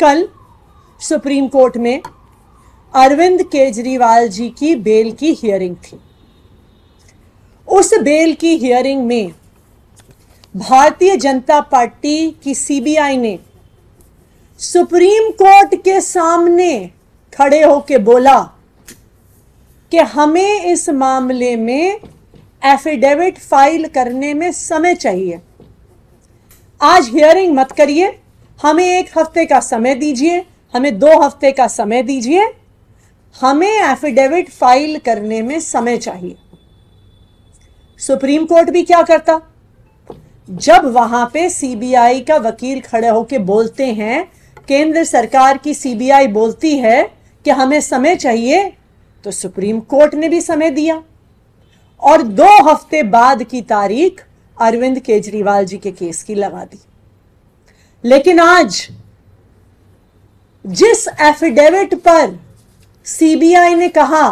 कल supreme court में अरविंद केजरीवाल जी की बेल की हियरिंग थी उस बेल की हियरिंग में भारतीय जनता पार्टी की सीबीआई ने सुप्रीम कोर्ट के सामने खड़े होकर बोला कि हमें इस मामले में एफिडेविट फाइल करने में समय चाहिए आज हियरिंग मत करिए हमें एक हफ्ते का समय दीजिए हमें दो हफ्ते का समय दीजिए हमें एफिडेविट फाइल करने में समय चाहिए सुप्रीम कोर्ट भी क्या करता जब वहां पे सीबीआई का वकील खड़े होके बोलते हैं केंद्र सरकार की सीबीआई बोलती है कि हमें समय चाहिए तो सुप्रीम कोर्ट ने भी समय दिया और दो हफ्ते बाद की तारीख अरविंद केजरीवाल जी के केस की लगा दी लेकिन आज जिस एफिडेविट पर सीबीआई ने कहा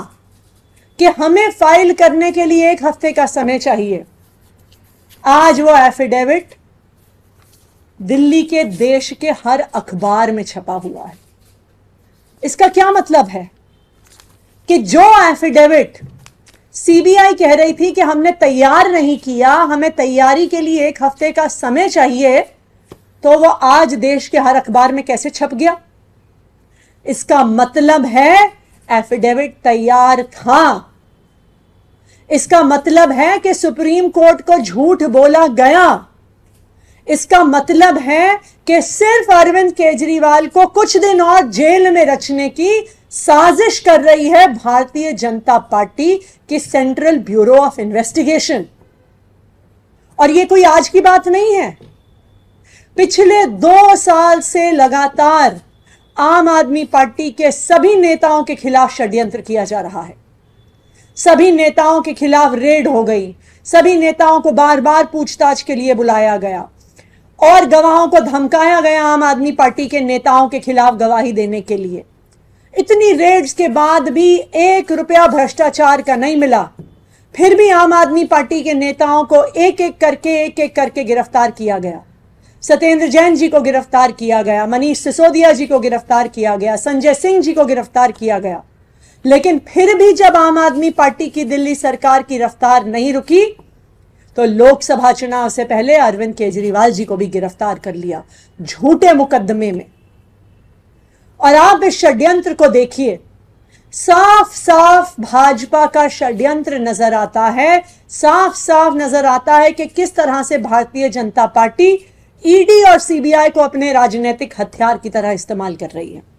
कि हमें फाइल करने के लिए एक हफ्ते का समय चाहिए आज वो एफिडेविट दिल्ली के देश के हर अखबार में छपा हुआ है इसका क्या मतलब है कि जो एफिडेविट सीबीआई कह रही थी कि हमने तैयार नहीं किया हमें तैयारी के लिए एक हफ्ते का समय चाहिए तो वो आज देश के हर अखबार में कैसे छप गया इसका मतलब है एफिडेविट तैयार था इसका मतलब है कि सुप्रीम कोर्ट को झूठ बोला गया इसका मतलब है कि सिर्फ अरविंद केजरीवाल को कुछ दिन और जेल में रचने की साजिश कर रही है भारतीय जनता पार्टी की सेंट्रल ब्यूरो ऑफ इन्वेस्टिगेशन और ये कोई आज की बात नहीं है पिछले दो साल से लगातार आम आदमी पार्टी के सभी नेताओं के खिलाफ षड्यंत्र किया जा रहा है सभी नेताओं के खिलाफ रेड हो गई सभी नेताओं को बार बार पूछताछ के लिए बुलाया गया और गवाहों को धमकाया गया आम आदमी पार्टी के नेताओं के खिलाफ गवाही देने के लिए इतनी रेड्स के बाद भी एक रुपया भ्रष्टाचार का नहीं मिला फिर भी आम आदमी पार्टी के नेताओं को एक एक करके एक एक करके गिरफ्तार किया गया सत्येंद्र जैन जी को गिरफ्तार किया गया मनीष सिसोदिया जी को गिरफ्तार किया गया संजय सिंह जी को गिरफ्तार किया गया लेकिन फिर भी जब आम आदमी पार्टी की दिल्ली सरकार की रफ्तार नहीं रुकी तो लोकसभा चुनाव से पहले अरविंद केजरीवाल जी को भी गिरफ्तार कर लिया झूठे मुकदमे में और आप इस षड्यंत्र को देखिए साफ साफ भाजपा का षड्यंत्र नजर आता है साफ साफ नजर आता है कि किस तरह से भारतीय जनता पार्टी ईडी और सीबीआई को अपने राजनीतिक हथियार की तरह इस्तेमाल कर रही है